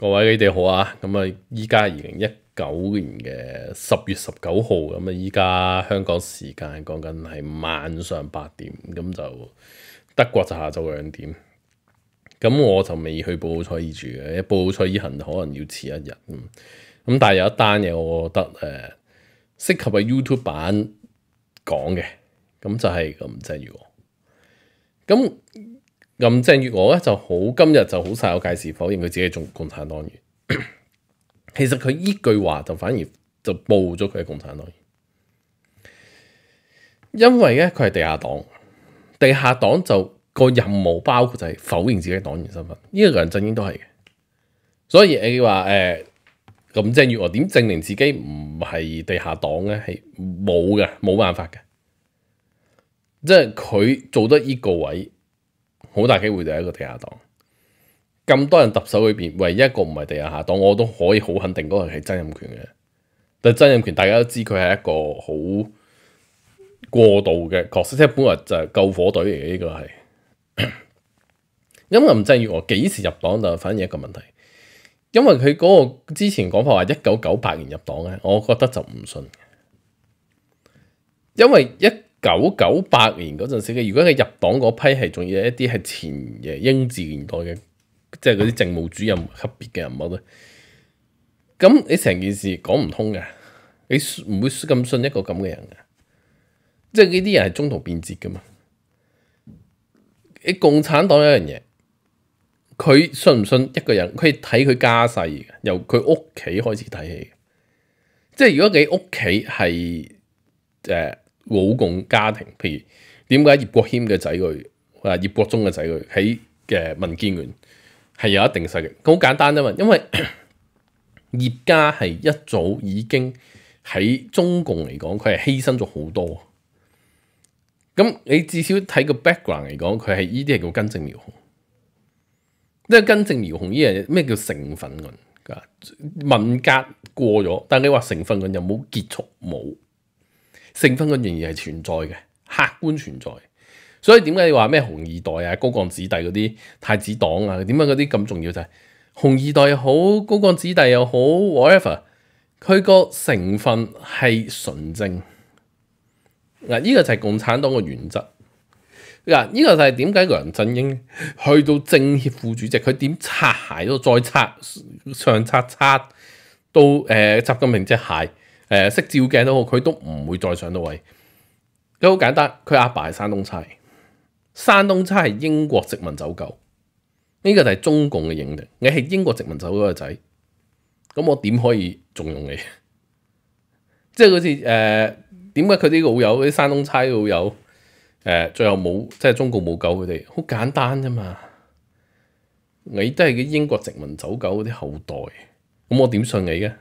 各位你哋好啊！咁啊，依家二零一九年嘅十月十九號，咁啊依家香港時間講緊係晚上八點，咁就德國就下晝兩點。咁我就未去鲁塞尔住嘅，鲁塞尔行可能要遲一日。咁但係有一單嘢，我覺得誒適合喺 YouTube 版講嘅，咁就係咁系如果咁。林郑月娥咧就好，今日就好晒有介士否认佢自己系共产党员。其实佢呢句话就反而就暴咗佢系共产党员，因为咧佢系地下党，地下党就个任务包括就系否认自己党员身份。呢个梁振英都系嘅，所以你话诶，林郑月娥点证明自己唔系地下党咧？系冇嘅，冇办法嘅，即系佢做得呢个位。好大機會就係一個地下黨，咁多人特首裏邊唯一一個唔係地下下黨，我都可以好肯定嗰個係曾蔭權嘅。但曾蔭權大家都知佢係一個好過度嘅角色，即係本來就係救火隊嚟嘅呢個係。因為鄭月宇幾時入黨就反而一個問題，因為佢嗰個之前講法話一九九八年入黨咧，我覺得就唔信，因為一。九九八年嗰阵时嘅，如果你入党嗰批系仲要一啲系前嘅英治年代嘅，即系嗰啲政务主任级别嘅人物咧，咁你成件事讲唔通嘅，你唔会咁信一个咁嘅人嘅，即系呢啲人系中途变节嘅嘛。你共产党有样嘢，佢信唔信一个人，佢睇佢家世嘅，由佢屋企开始睇起即系如果你屋企系诶。老共家庭，譬如點解葉國軒嘅仔女，啊葉國忠嘅仔女喺嘅民建聯係有一定勢力？好簡單啫嘛，因為 葉家係一早已經喺中共嚟講，佢係犧牲咗好多。咁你至少睇個 background 嚟講，佢係呢啲係叫根正苗紅。因為根正苗紅呢樣嘢咩叫成分論？啊，文革過咗，但你話成分論有冇結束冇。成分嘅仍然係存在嘅，客觀存在。所以點解你話咩紅二代啊、高幹子弟嗰啲太子黨啊，點解嗰啲咁重要就係紅二代又好、高幹子弟又好，whatever，佢個成分係純正。嗱，呢個就係共產黨嘅原則。嗱，呢個就係點解梁振英去到政協副主席，佢點擦鞋都再擦上擦擦，到誒執近平隻鞋。诶，识照镜都好，佢都唔会再上到位。佢好简单，佢阿爸系山东差，山东差系英国殖民走狗。呢个就系中共嘅影定。你系英国殖民走狗嘅仔，咁我点可以重用你？即系好似诶，点解佢啲老友啲山东差老友诶，最后冇即系中共冇救佢哋？好简单啫嘛，你都系英国殖民走狗嗰啲后代，咁我点信你嘅？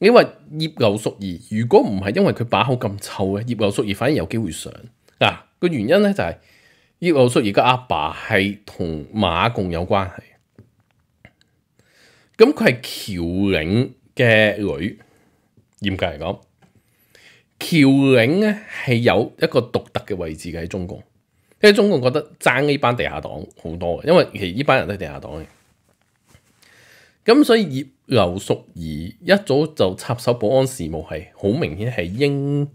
你话叶刘淑仪如果唔系因为佢把口咁臭嘅，叶刘淑仪反而有机会上嗱个原因咧就系叶刘淑仪嘅阿爸系同马共有关系，咁佢系乔岭嘅女，严格嚟讲，乔岭咧系有一个独特嘅位置嘅喺中共，因为中共觉得争呢班地下党好多嘅，因为其实呢班人都系地下党嘅。咁所以葉劉淑儀一早就插手保安事務，係好明顯係英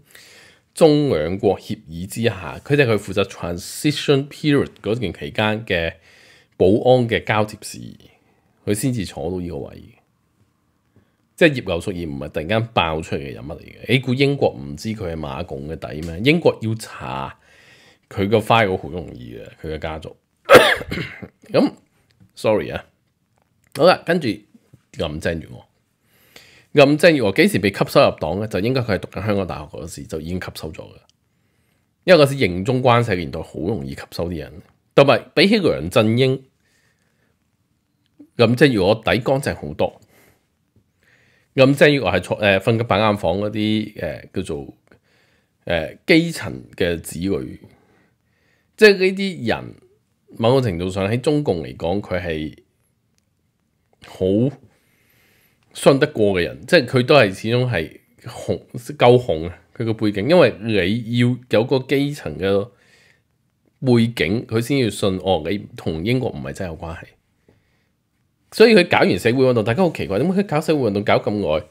中兩國協議之下，佢哋係佢負責 transition period 嗰段期間嘅保安嘅交接事宜，佢先至坐到呢個位。即係葉劉淑儀唔係突然間爆出嚟嘅人物嚟嘅，你估英國唔知佢係馬拱嘅底咩？英國要查佢個 file 好容易嘅，佢嘅家族。咁，sorry 啊。好啦，跟住林郑月娥，林郑月娥几时被吸收入党咧？就应该佢系读紧香港大学嗰时就已经吸收咗噶，因为嗰时营中关系年代好容易吸收啲人，同埋比起梁振英，林郑月娥底干净好多。林郑月娥系坐诶瞓紧板间房嗰啲诶叫做诶基层嘅子女，即系呢啲人某个程度上喺中共嚟讲，佢系。好信得过嘅人，即系佢都系始终系红够红啊！佢个背景，因为你要有个基层嘅背景，佢先要信哦。你同英国唔系真有关系，所以佢搞完社会运动，大家好奇怪，点解佢搞社会运动搞咁耐？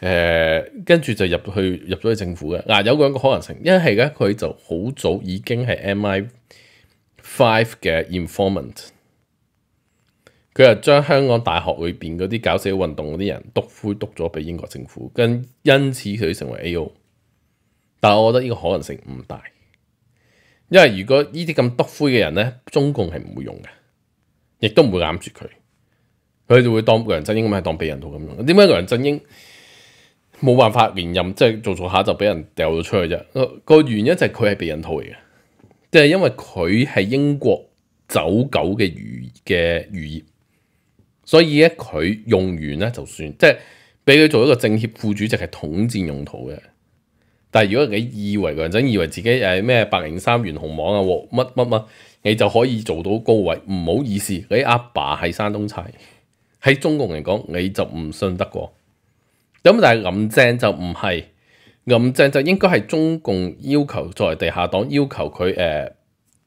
诶，跟住就入去入咗去政府嘅。嗱，有两个可能性，一系咧佢就好早已经系 M I five 嘅 informant。佢又將香港大學裏面嗰啲搞會運動嗰啲人篤灰篤咗俾英國政府，跟因此佢成為 A.O.，但我覺得呢個可能性唔大，因為如果呢啲咁篤灰嘅人咧，中共係唔會用嘅，亦都唔會攬住佢，佢就會當梁振英咁係當避人套咁用。點解梁振英冇辦法連任？即係做做下就俾人掉咗出去啫。個原因就係佢係避人套嚟嘅，就係因為佢係英國走狗嘅餘嘅餘業。所以咧，佢用完咧就算，即係俾佢做一個政協副主席係統戰用途嘅。但系如果你以為林鄭以為自己诶咩白零三元紅網啊，乜乜乜，你就可以做到高位，唔好意思，你阿爸係山東籍，喺中共嚟講你就唔信得過。咁但係林郑就唔係，林郑就應該係中共要求作為地下黨要求佢誒。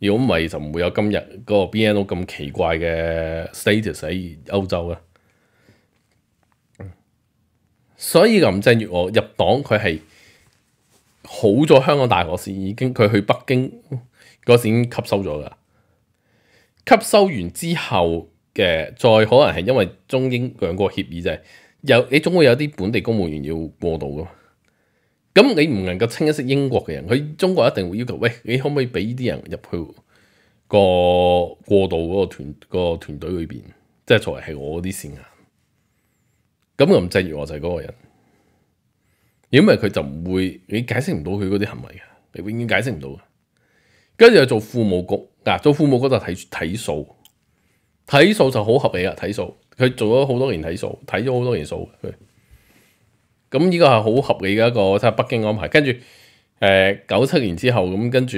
如果唔係就唔會有今日個 BNO 咁奇怪嘅 status 喺歐洲嘅，所以林鄭月娥入黨佢係好咗香港大學先，已經佢去北京嗰時已經吸收咗噶，吸收完之後嘅再可能係因為中英兩個協議就係有你總會有啲本地公務員要過渡噶。咁你唔能够清一色英国嘅人，佢中国一定会要求，喂，你可唔可以俾啲人入去个过渡嗰个团个团队里边，即系作为系我啲线啊？咁林制月我就嗰个人，因为佢就唔会你解释唔到佢嗰啲行为嘅，你永远解释唔到嘅。跟住做父母局啊，做父母局就睇睇数，睇数就好合理啊，睇数佢做咗好多年睇数，睇咗好多年数佢。咁呢個係好合理嘅一個，即係北京安排。跟住，誒九七年之後，咁跟住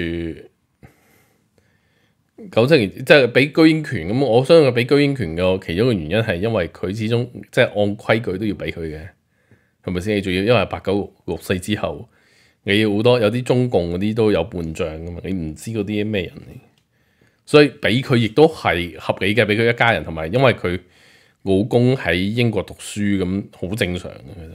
九七年即係俾居英權。咁我相信俾居英權嘅其中嘅原因係因為佢始終即係按規矩都要俾佢嘅，係咪先？你仲要因為八九六四之後，你要好多有啲中共嗰啲都有伴將噶嘛？你唔知嗰啲咩人嚟，所以俾佢亦都係合理嘅。俾佢一家人同埋，因為佢老公喺英國讀書，咁好正常嘅。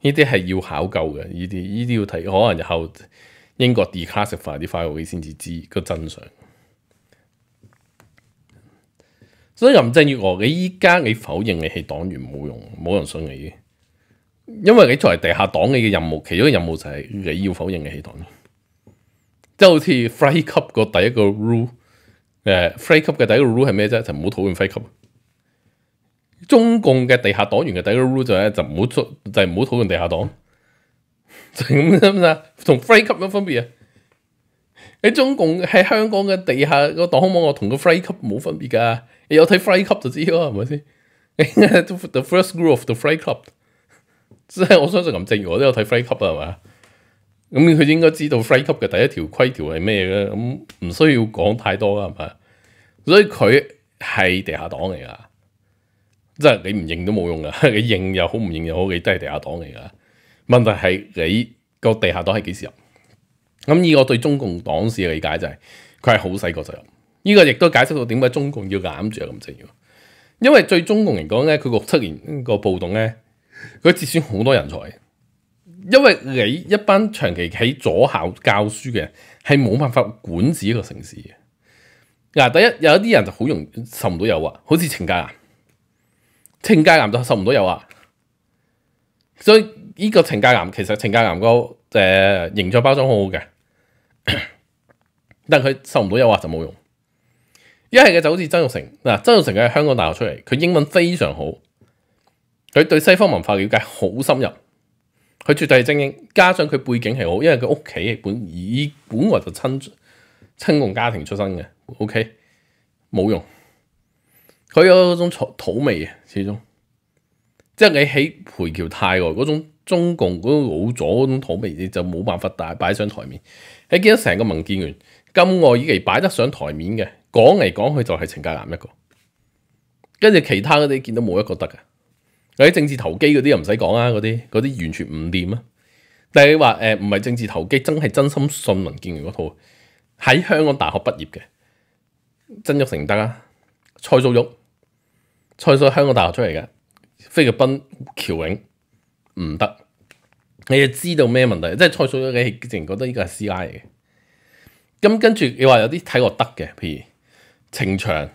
呢啲系要考究嘅，呢啲呢啲要睇，可能日考英国 declassify 啲 file 先至知个真相。所以林鄭月娥，你依家你否认你系党员冇用，冇人信你嘅，因为你作为地下党，你嘅任务其中一个任务就系你要否认你系党员，即系好似 free cup 個第一个 rule，诶，free cup 嘅第一个 rule 系咩啫？就唔好讨论 free cup。中共嘅地下党员嘅第一个 rule 就系就唔好出就系唔好讨论地下党，就咁咋唔同 free 级有分别啊？喺中共喺香港嘅地下个党网，络同个 free 级冇分别噶。你有睇 free 级就知咯，系咪先？the first group o free club，即系我相信林郑我都有睇 free 级啊，系嘛？咁佢应该知道 free 级嘅第一条规条系咩嘅？咁唔需要讲太多啦，系咪？所以佢系地下党嚟噶。即系你唔认都冇用噶，你认又好，唔认又好，你都系地下党嚟噶。问题系你个地下党系几时入？咁以我对中共党史嘅理解就系，佢系好细个就入。呢个亦都解释到点解中共要攬住咁正要，因为对中共嚟讲咧，佢六七年个暴动咧，佢節选好多人才。因为你一班长期喺左校教书嘅，系冇办法管治一个城市嘅。嗱，第一有一啲人就好容易受唔到诱惑，好似程家。情介癌就受唔到诱惑，所以呢个情介癌其实情介癌个诶形象包装好好嘅，但佢受唔到诱惑就冇用。一系嘅就好似曾钰成嗱，曾钰成嘅香港大学出嚟，佢英文非常好，佢对西方文化了解好深入，佢绝对精英，加上佢背景系好，因为佢屋企本以本就亲亲共家庭出身嘅，OK，冇用。佢有嗰種土味啊，始終即系你喺培橋太國嗰種中共嗰種老左嗰種土味，你就冇辦法擺擺上台面。你見到成個文建聯今外嚟擺得上台面嘅，講嚟講去就係陳家南一個，跟住其他嗰啲見到冇一個得嘅。嗰啲政治投機嗰啲又唔使講啊，嗰啲嗰啲完全唔掂啊。但係你話誒唔係政治投機，真係真心信文建聯嗰套，喺香港大學畢業嘅，曾玉成得啊，蔡祖玉。蔡水香港大學出嚟嘅，菲律賓喬永唔得，你哋知道咩問題？即系蔡水你啲，竟然覺得呢個系 C.I. 嘅。咁跟住你話有啲睇我得嘅，譬如程翔，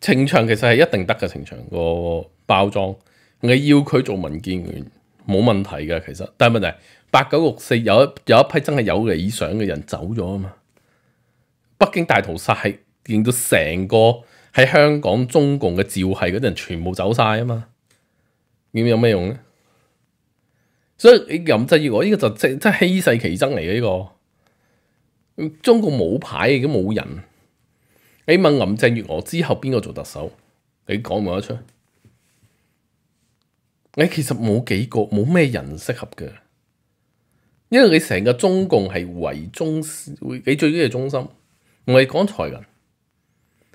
程翔其實係一定得嘅。程翔個包裝，你要佢做文建員冇問題嘅，其實。但係問題八九六四有有一批真係有理想嘅人走咗啊嘛。北京大屠殺係令到成個。喺香港中共嘅照系嗰啲人全部走晒啊嘛，咁有咩用咧？所以你林郑月娥呢个就即即欺世其真嚟嘅呢个，中共冇牌，都冇人。你问林郑月娥之后边个做特首，你讲唔讲得出？你其实冇几个，冇咩人适合嘅，因为你成个中共系为中，你最中嘅中心，唔系讲才银。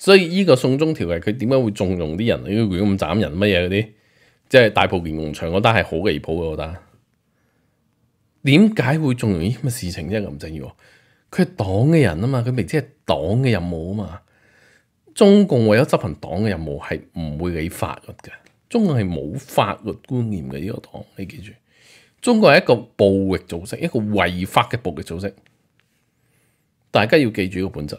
所以呢个宋终条例佢点解会纵容啲人呢？如果咁斩人乜嘢嗰啲，即系大埔连容墙嗰单系好离谱嘅，我觉得。点解会纵容呢啲咁嘅事情啫？林郑月娥，佢系党嘅人啊嘛，佢明知系党嘅任务啊嘛。中共为咗执行党嘅任务系唔会理法律嘅，中共系冇法律观念嘅呢个党，你记住。中共系一个暴力组织，一个违法嘅暴力组织。大家要记住呢个本质。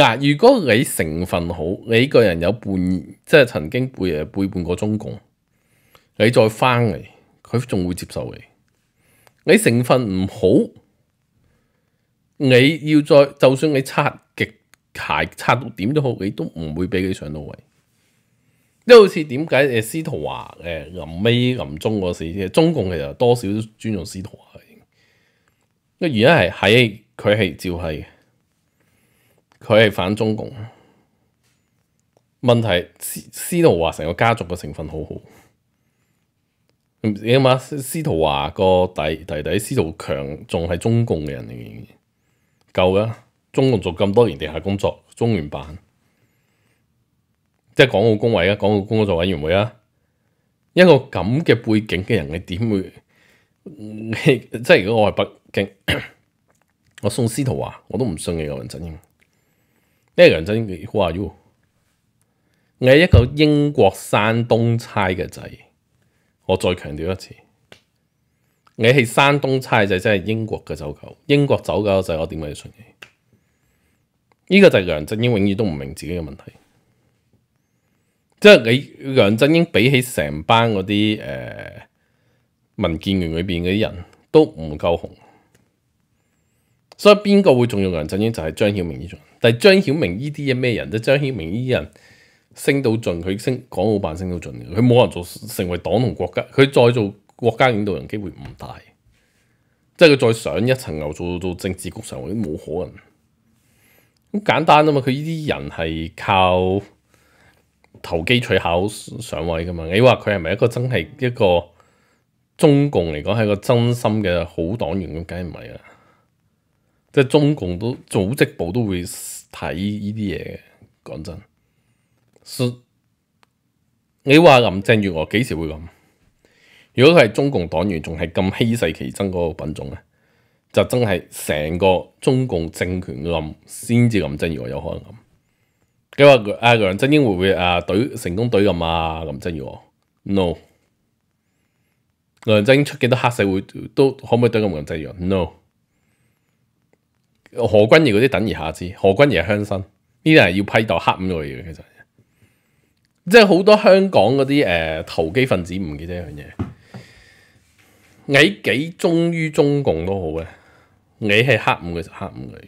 嗱，如果你成分好，你个人有半即系曾经背诶背叛过中共，你再翻嚟，佢仲会接受你。你成分唔好，你要再，就算你擦极，鞋擦到点都好，你都唔会俾佢上到位。即系好似点解诶，司徒华诶临尾临终嗰时，中共其实多少都尊重司徒华嘅。因而家系喺佢系照系嘅。佢係反中共問題。司司徒華成個家族嘅成分好好。你諗下，司徒華個弟弟弟司徒強仲係中共嘅人嚟，嘅，夠啦！中共做咁多年地下工作，中原版即係港澳工委啊，港澳工作委員會啊，一個咁嘅背景嘅人，你點會？即係如果我係北京，我送司徒華，我都唔信你个雲振英。呢个 are 振英 u 你系一个英国山东差嘅仔。我再强调一次，你系山东差仔，即系英国嘅走狗。英国走狗嘅仔，我点解要信你？呢个就系梁振英永远都唔明自己嘅问题。即系你梁振英比起成班嗰啲诶民建联里边嗰啲人都唔够红，所以边个会重用梁振英？就系张晓明呢种。但係張曉明呢啲嘢咩人啫？張曉明啲人升到盡，佢升港澳辦升到盡，佢冇人做成為黨同國家，佢再做國家領導人機會唔大，即係佢再上一層樓做做政治局上位都冇可能。咁簡單啊嘛！佢呢啲人係靠投機取巧上位噶嘛？你話佢係咪一個真係一個中共嚟講係個真心嘅好黨員咁？梗唔係啦。即系中共都组织部都会睇呢啲嘢嘅，讲真。你话林郑月娥几时会咁？如果佢系中共党员，仲系咁欺世欺真嗰个品种咧，就真系成个中共政权咁先至林郑月娥有可能咁。你话阿梁振英会唔会啊怼成功怼冧啊？林郑月娥？No。梁振英出几多黑社会都可唔可以怼冧林郑月娥？No。何君宜嗰啲等而下之，何君宜系乡绅呢啲系要批斗黑五嘅其实即系好多香港嗰啲诶投机分子唔得一样嘢。你几忠于中共都好咧，你系黑五嘅，就黑五嘅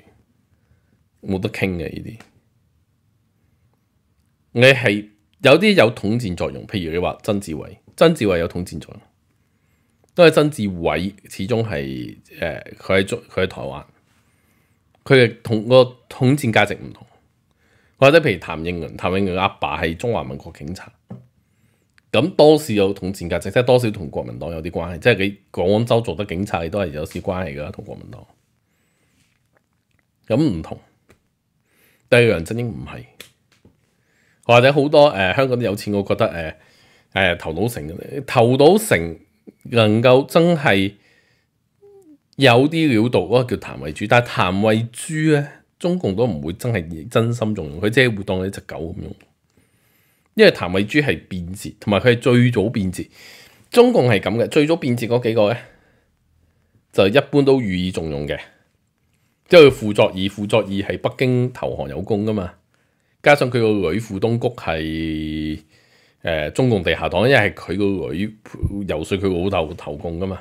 冇得倾嘅呢啲。你系有啲有统战作用，譬如你话曾志伟，曾志伟有统战作用，都系曾志伟始终系诶佢喺中佢喺台湾。佢哋統個統戰價值唔同，或者譬如譚詠麟，譚詠麟阿爸係中華民國警察，咁多少有統戰價值，即係多少同國民黨有啲關係，即係你廣州做得警察，你都係有啲關係噶，同國民黨咁唔同。第二個真振英唔係，或者好多誒香港啲有錢，我覺得誒誒頭腦成投頭腦成能夠真係。有啲料到嗰个叫谭维珠，但系谭维珠咧，中共都唔会真系真心重用，佢只系会当你一只狗咁用。因为谭维珠系变节，同埋佢系最早变节。中共系咁嘅，最早变节嗰几个咧，就一般都予以重用嘅，即係傅作义，傅作义喺北京投降有功噶嘛，加上佢个女傅東菊系诶中共地下党，因为佢个女游说佢老豆投共噶嘛。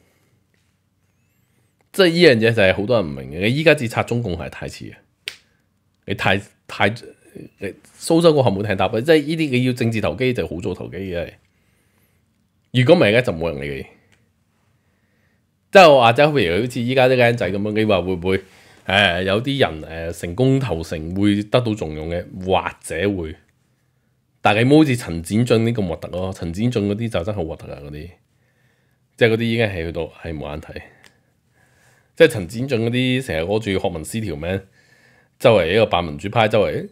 即系呢样嘢就系好多人唔明嘅。你依家自拆中共系太迟啊！你太太你苏州嗰行目听答，即系呢啲你要政治投机就好做投机嘅。如果唔系咧，就冇人理你。即系我阿周譬如好似依家啲僆仔咁样，你话会唔会诶有啲人诶成功投诚会得到重用嘅，或者会？但系你冇好似陈展进呢咁核突咯，陈展进嗰啲就真系核突啊！嗰啲即系嗰啲已经系去到系冇眼睇。即系陈展俊嗰啲成日攞住学文思条咩？周围一个扮民主派周围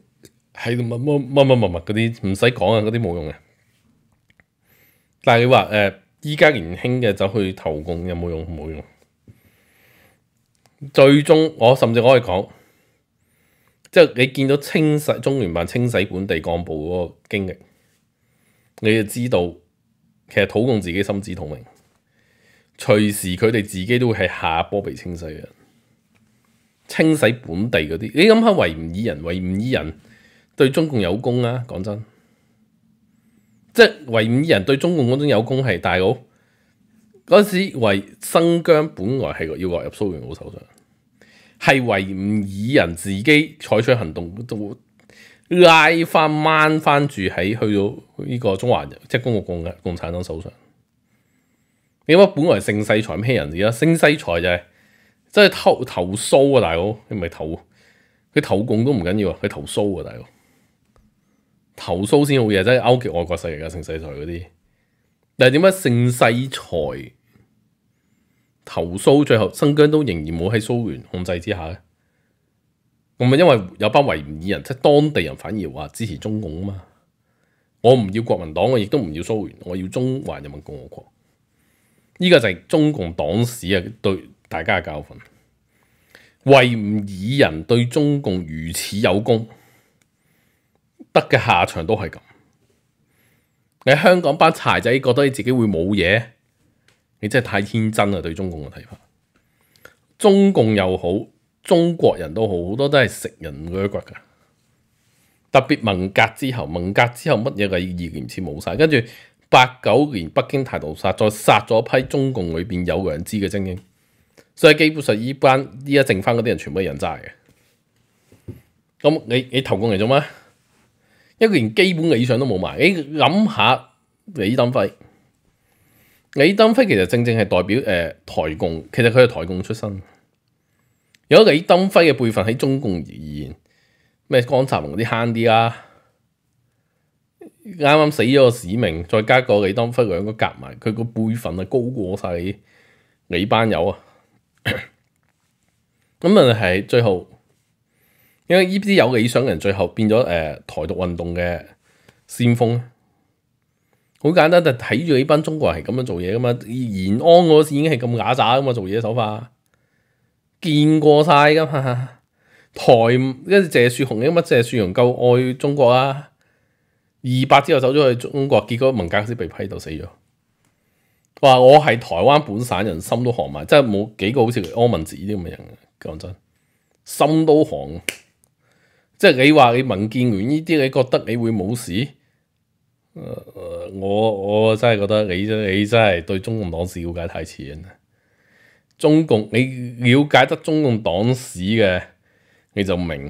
喺乜乜乜乜乜乜嗰啲唔使讲啊嗰啲冇用嘅。但系你话诶，依家年轻嘅走去投共有冇用冇用？最终我甚至可以讲，即系你见到清洗中联办清洗本地干部嗰个经历，你就知道其实土共自己心知肚明。隨時佢哋自己都會係下波被清洗嘅，清洗本地嗰啲。你諗下，維吾爾人、維吾爾人對中共有功啊！講真，即係維吾爾人對中共嗰種有功係大佬。嗰時，維新疆本來係要落入蘇聯佬手上，係維吾爾人自己採取行動，就拉翻、掹翻住喺去到呢個中華，即係中國共共產黨手上。你乜本来姓世財咩人？而家姓世財就係真係投投蘇啊！大佬，你唔系投佢投共都唔緊要，佢投蘇啊！大佬，投蘇先好嘢，真係勾結外國勢力啊！姓世財嗰啲，但係點解姓世財投蘇最後新疆都仍然冇喺蘇聯控制之下咧？咁啊，因為有班維吾爾人即系當地人，反而話支持中共啊嘛。我唔要國民黨，我亦都唔要蘇聯，我要中華人民共和國。呢個就係中共黨史啊！對大家嘅教訓，維吾爾人對中共如此有功，得嘅下場都係咁。你香港班柴仔覺得你自己會冇嘢，你真係太天真啦！對中共嘅睇法，中共又好，中國人都好多都係食人嘅骨噶。特別文革之後，文革之後乜嘢嘅意念先冇晒，跟住。八九年北京大屠殺，再殺咗批中共裏面有良知嘅精英，所以基本上依班依家剩翻嗰啲人全部都人渣嘅。咁你你投共嚟做咩？一個連基本嘅理想都冇埋，你諗下李登輝。李登輝其實正正係代表誒台共，其實佢係台共出身。如果李登輝嘅輩分喺中共而言，咩江澤民嗰啲慳啲啦。啱啱死咗个使命，再加个李当辉两个夹埋，佢个辈分啊高过晒你班友啊！咁啊系最后，因为呢啲有理想嘅人，最后变咗诶台独运动嘅先锋。好简单就睇住呢班中国人系咁样做嘢噶嘛，延安嗰时已经系咁哑渣噶嘛，做嘢手法见过晒噶。嘛。台跟谢树雄，乜谢树雄够爱中国啊？二百之后走咗去中国，结果文革先被批到死咗。话我系台湾本省人，心都寒埋，真系冇几个好似柯文哲呢啲咁嘅人。讲真，心都寒。即系你话你民建联呢啲，你觉得你会冇事？我我真系觉得你你真系对中共党史了解太浅啦。中共你了解得中共党史嘅，你就明。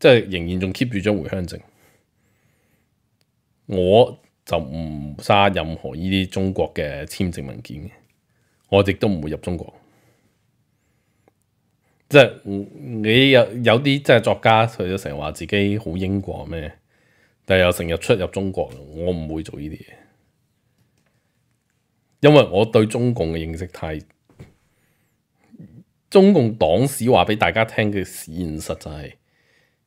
即系仍然仲 keep 住张回乡证，我就唔杀任何呢啲中国嘅签证文件。我亦都唔会入中国。即系你有有啲即系作家，佢就成日话自己好英国咩？但系又成日出入中国，我唔会做呢啲嘢，因为我对中共嘅认识太中共党史话俾大家听嘅现实就系。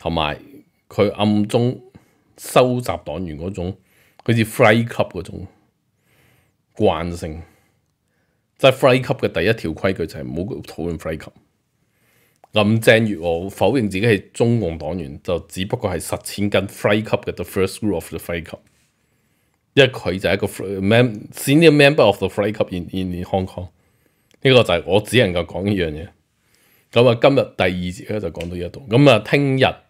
同埋佢暗中收集黨員嗰種，佢似 free 級嗰種慣性。即系 free 級嘅第一條規矩就係唔好討論 free 級。林鄭月娥否認自己係中共黨員，就只不過係實踐緊 free 級嘅 the first rule of the free 級。因為佢就係一個 senior member of the free 級 in in Hong Kong。呢個就係我只能夠講呢樣嘢。咁啊，今日第二節咧就講到呢一度。咁啊，聽日。